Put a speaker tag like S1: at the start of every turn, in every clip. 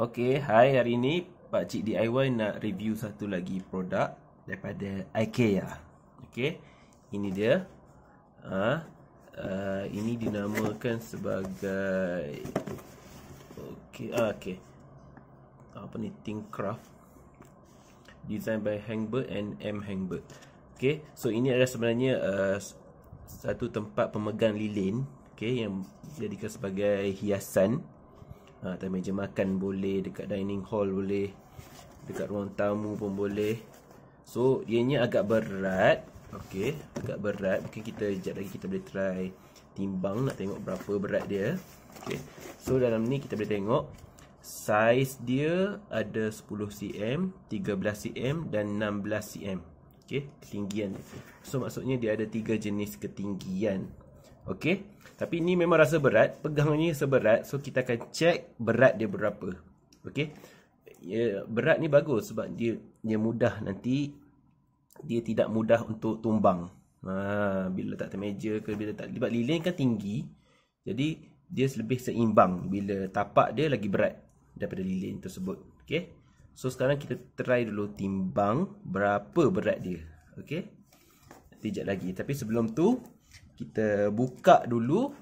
S1: Okay, hi hari ini Pak Cik DIY nak review satu lagi produk daripada IKEA. Okay, ini dia. Ah, ha, uh, ini dinamakan sebagai okay, ah, okay. Apa ni? Thinkcraft. Designed by Hangbert and M Hangbert. Okay, so ini adalah sebenarnya uh, satu tempat pemegang lilin okay, yang jadikan sebagai hiasan Atas ha, meja makan boleh Dekat dining hall boleh Dekat ruang tamu pun boleh So ianya agak berat Okey, Agak berat Mungkin kita sekejap lagi kita boleh try Timbang nak tengok berapa berat dia Okey. So dalam ni kita boleh tengok Size dia ada 10cm 13cm dan 16cm Okey, Ketinggian dia So maksudnya dia ada tiga jenis ketinggian Okay, Tapi ni memang rasa berat, Pegang pegangnya seberat. So kita akan check berat dia berapa. Okay, Yeah, berat ni bagus sebab dia dia mudah nanti dia tidak mudah untuk tumbang. Ha, bila letak atas meja ke bila letak sebab lilin kan tinggi. Jadi dia lebih seimbang bila tapak dia lagi berat daripada lilin tersebut. Okay, So sekarang kita try dulu timbang berapa berat dia. Okay, Sekejap lagi. Tapi sebelum tu, kita buka dulu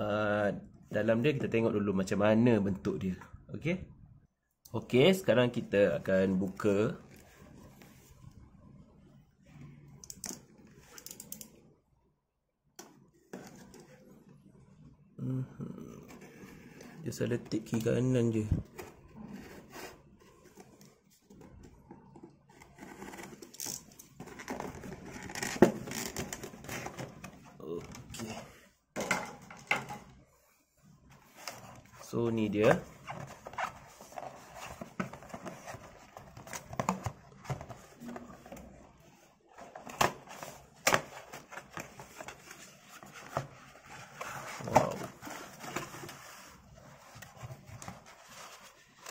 S1: uh, dalam dia kita tengok dulu macam mana bentuk dia okey okey sekarang kita akan buka mhm. dia saya letik kiri kanan je So ni dia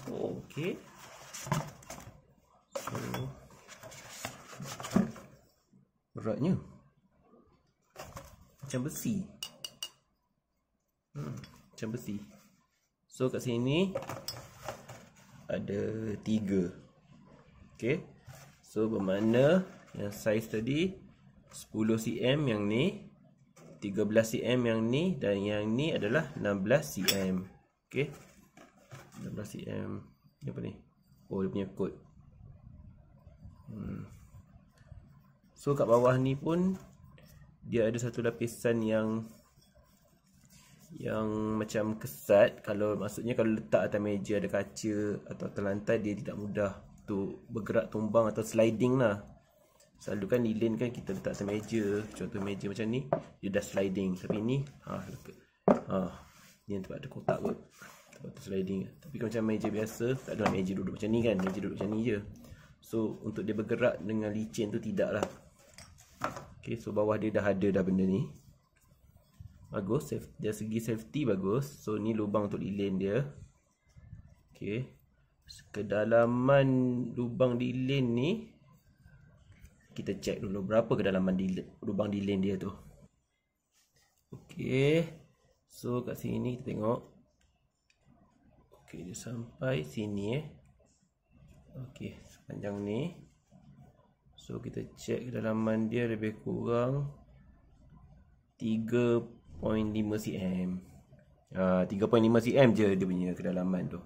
S1: Okay Beratnya Macam besi Hmm, macam besi So kat sini ada tiga, okay? So bermakna yang size tadi 10 cm yang ni, 13 cm yang ni dan yang ni adalah 16 cm. okay? 16 cm. Ni apa ni? Oh dia punya kod. Hmm. So kat bawah ni pun dia ada satu lapisan yang yang macam kesat kalau maksudnya kalau letak atas meja ada kaca atau atas lantai dia tidak mudah tu bergerak tumbang atau sliding lah selalu kan nilain kan kita letak atas meja contoh meja macam ni dia dah sliding tapi ni ha, ha ni yang tempat ada kotak kot tempat tu sliding tapi macam meja biasa tak ada meja duduk macam ni kan meja duduk macam ni je so untuk dia bergerak dengan licin tu tidak lah ok so bawah dia dah ada dah benda ni bagus safety, dari segi safety bagus so ni lubang untuk dilane dia Okay, kedalaman lubang dilane ni kita check dulu berapa kedalaman di, lubang dilane dia tu Okay, so kat sini kita tengok Okay, dia sampai sini eh okey sepanjang ni so kita check kedalaman dia lebih kurang 0.5 cm uh, 3.5 cm je dia punya kedalaman tu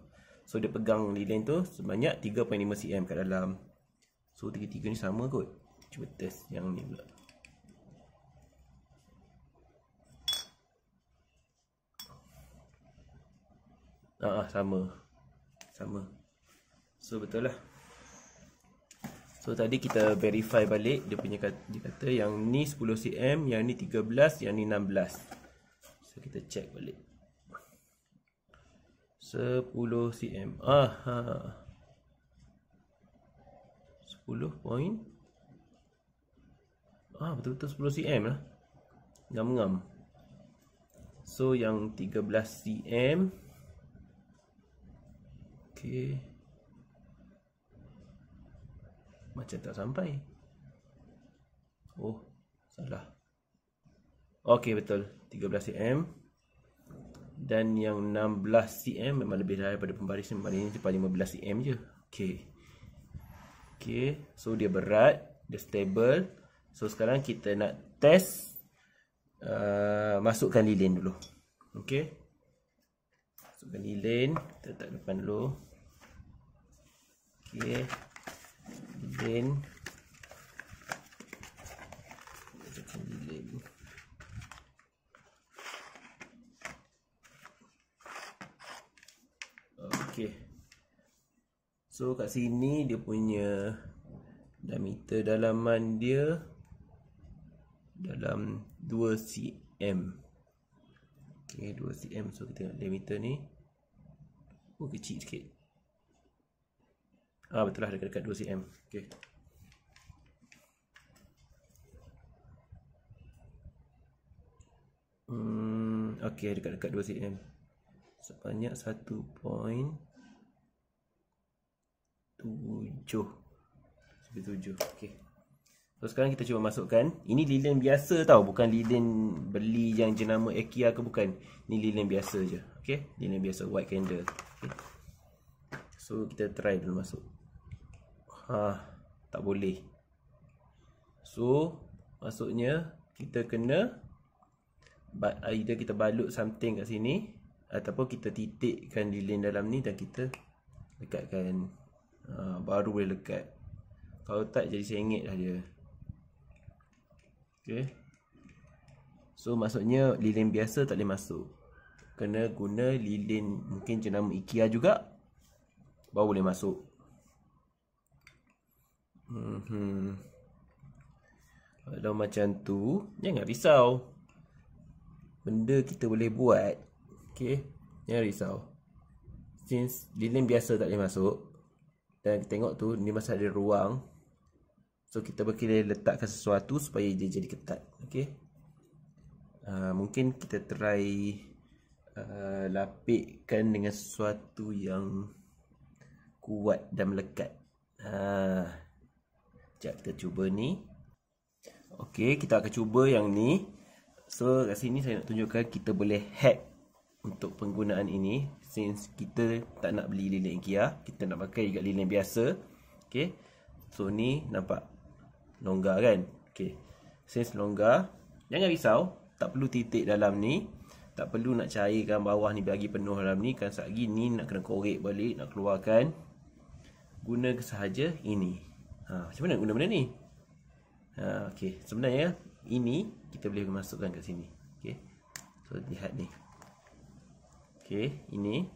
S1: So dia pegang lilin tu sebanyak 3.5 cm kat dalam So tiga-tiga ni sama kot Cuba test yang ni pula Ah, ah sama Sama So betul lah So tadi kita verify balik dia punya kata, dia kata yang ni 10 cm, yang ni 13, yang ni 16. So kita check balik 10 cm ah, ha. 10 point Ah betul-betul 10 cm lah Ngam-ngam So yang 13 cm Okay Macam tak sampai Oh salah Okey betul 13cm Dan yang 16cm Memang lebih daripada pembaris Maksudnya cepat 15cm je Okey Okey So dia berat Dia stable So sekarang kita nak test uh, Masukkan lilin dulu Okey Masukkan lilin Kita letak depan dulu Okey Lilin Lilin Okay So kat sini dia punya Diameter dalaman dia Dalam 2 cm Okay 2 cm So kita tengok diameter ni Oh kecil sikit Ah betul lah dekat-dekat 2 cm Okay Hmm, okay, dekat-dekat 2 cm Sebanyak 1 point tujuh sampai tujuh okey so sekarang kita cuba masukkan ini lilin biasa tau bukan lilin beli yang jenama ekia ke bukan ni lilin biasa je okey lilin biasa white candle okey so kita try dulu masuk ha tak boleh so maksudnya kita kena but either kita balut something kat sini ataupun kita titikkan lilin dalam ni dan kita dekatkan Ah, baru boleh lekat Kalau tak jadi sengit lah dia Okay So maksudnya lilin biasa tak boleh masuk Kena guna lilin mungkin jenama IKEA juga Baru boleh masuk hmm. Kalau macam tu Jangan risau Benda kita boleh buat Okay Jangan risau Since lilin biasa tak boleh masuk dan tengok tu ni masa ada ruang So kita boleh letakkan sesuatu supaya dia jadi ketat okay. uh, ah, Mungkin kita try uh, lapikkan dengan sesuatu yang kuat dan melekat uh, Sekejap kita cuba ni Okay kita akan cuba yang ni So kat sini saya nak tunjukkan kita boleh hack untuk penggunaan ini since kita tak nak beli lilin IKEA kita nak pakai juga lilin biasa okey so ni nampak longgar kan okey since longgar jangan risau tak perlu titik dalam ni tak perlu nak cairkan bawah ni bagi penuh dalam ni kan satgi ni nak kena korek balik nak keluarkan guna sahaja ini ha macam mana guna benda ni ha okey sebenarnya ini kita boleh masukkan kat sini okey so lihat ni Okey, ini.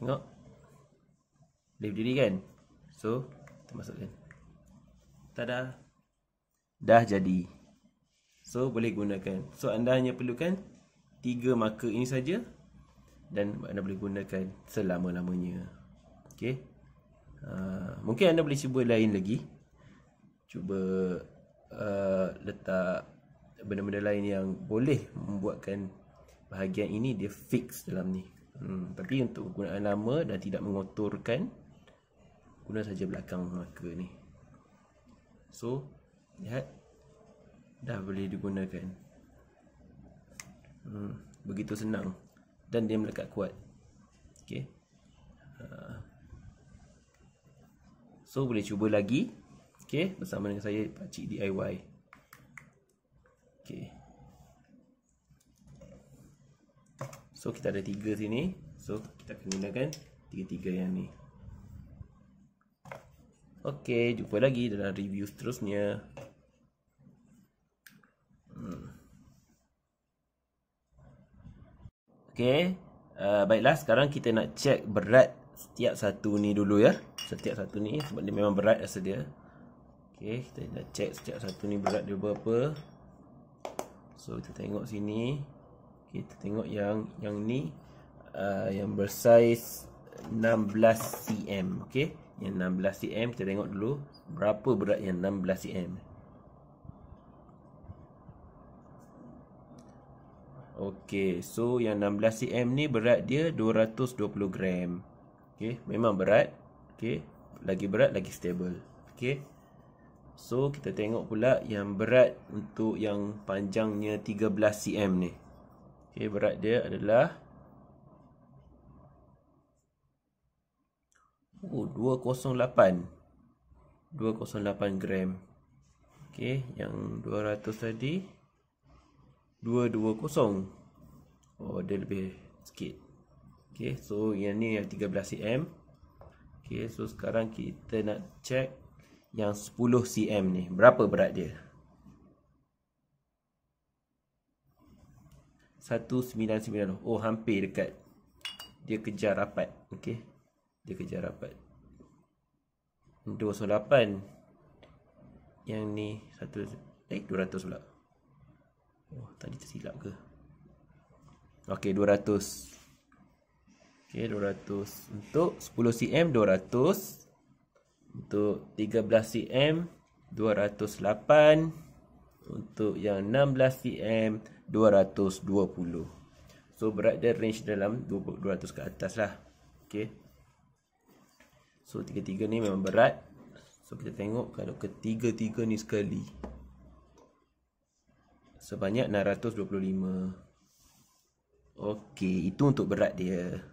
S1: Tengok. Boleh berdiri kan? So, kita masukkan. Tada. Dah jadi. So, boleh gunakan. So, anda hanya perlukan tiga marker ini saja dan anda boleh gunakan selama-lamanya. Okey. Uh, mungkin anda boleh cuba lain lagi. Cuba uh, letak benda-benda lain yang boleh membuatkan bahagian ini dia fix dalam ni hmm, tapi untuk kegunaan lama dan tidak mengotorkan guna saja belakang marker ni so lihat dah boleh digunakan hmm, begitu senang dan dia melekat kuat ok ah. so boleh cuba lagi ok bersama dengan saya pakcik DIY Okay. So kita ada tiga sini. So kita akan gunakan tiga-tiga yang ni. Okay, jumpa lagi dalam review seterusnya. Hmm. Okay, uh, baiklah sekarang kita nak check berat setiap satu ni dulu ya. Setiap satu ni sebab dia memang berat rasa dia. Okay, kita nak check setiap satu ni berat dia berapa. So kita tengok sini Kita tengok yang yang ni uh, Yang bersaiz 16cm okay? Yang 16cm kita tengok dulu Berapa berat yang 16cm Okay so yang 16cm ni berat dia 220 gram okay? Memang berat okay? Lagi berat lagi stable Okay So kita tengok pula yang berat untuk yang panjangnya 13 cm ni. Okey berat dia adalah oh 208. 208 gram. Okey yang 200 tadi 220. Oh dia lebih sikit. Okey so yang ni yang 13 cm. Okey so sekarang kita nak check yang 10 cm ni berapa berat dia 199 oh hampir dekat dia kejar rapat okey dia kejar rapat 208 yang ni satu eh 200 pula oh tadi tersilap ke okey 200 okey 200 untuk 10 cm 200 untuk 13cm 208 Untuk yang 16cm 220 So berat dia range dalam 200 ke atas lah okay. So tiga-tiga ni memang berat So kita tengok kalau ketiga-tiga ni sekali Sebanyak 625 Okey, itu untuk berat dia.